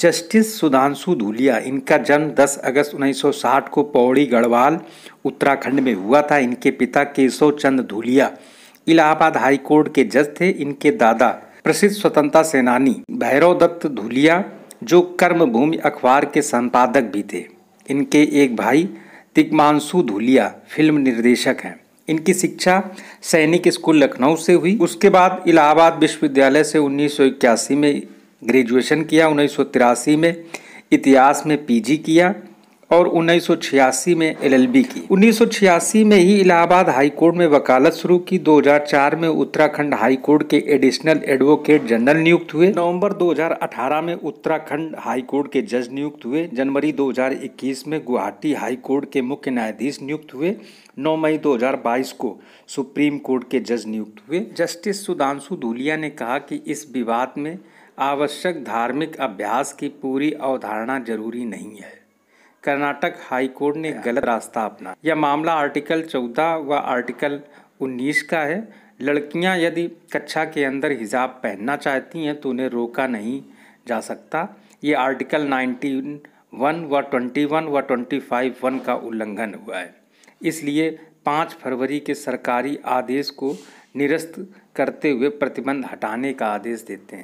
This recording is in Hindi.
जस्टिस सुधांशु धूलिया इनका जन्म 10 अगस्त 1960 को पौड़ी गढ़वाल उत्तराखंड में हुआ था इनके पिता केशव चंद धूलिया इलाहाबाद हाई कोर्ट के जज थे इनके दादा प्रसिद्ध स्वतंत्रता सेनानी भैरव दत्त धूलिया जो कर्मभूमि अखबार के संपादक भी थे इनके एक भाई तिग्मांशु धूलिया फिल्म निर्देशक हैं इनकी शिक्षा सैनिक स्कूल लखनऊ से हुई उसके बाद इलाहाबाद विश्वविद्यालय से 1981 में ग्रेजुएशन किया उन्नीस में इतिहास में पीजी किया और 1986 में एलएलबी की 1986 में ही इलाहाबाद हाई कोर्ट में वकालत शुरू की 2004 में उत्तराखंड हाई कोर्ट के एडिशनल एडवोकेट जनरल नियुक्त हुए नवंबर 2018 में उत्तराखंड हाई कोर्ट के जज नियुक्त हुए जनवरी 2021 में गुवाहाटी हाई कोर्ट के मुख्य न्यायाधीश नियुक्त हुए 9 मई 2022 को सुप्रीम कोर्ट के जज नियुक्त हुए जस्टिस सुधांशु धूलिया ने कहा कि इस विवाद में आवश्यक धार्मिक अभ्यास की पूरी अवधारणा जरूरी नहीं है कर्नाटक हाईकोर्ट ने गलत रास्ता अपना यह मामला आर्टिकल 14 व आर्टिकल 19 का है लड़कियां यदि कक्षा के अंदर हिजाब पहनना चाहती हैं तो उन्हें रोका नहीं जा सकता ये आर्टिकल 19 वन व 21 व 25 वन का उल्लंघन हुआ है इसलिए 5 फरवरी के सरकारी आदेश को निरस्त करते हुए प्रतिबंध हटाने का आदेश देते हैं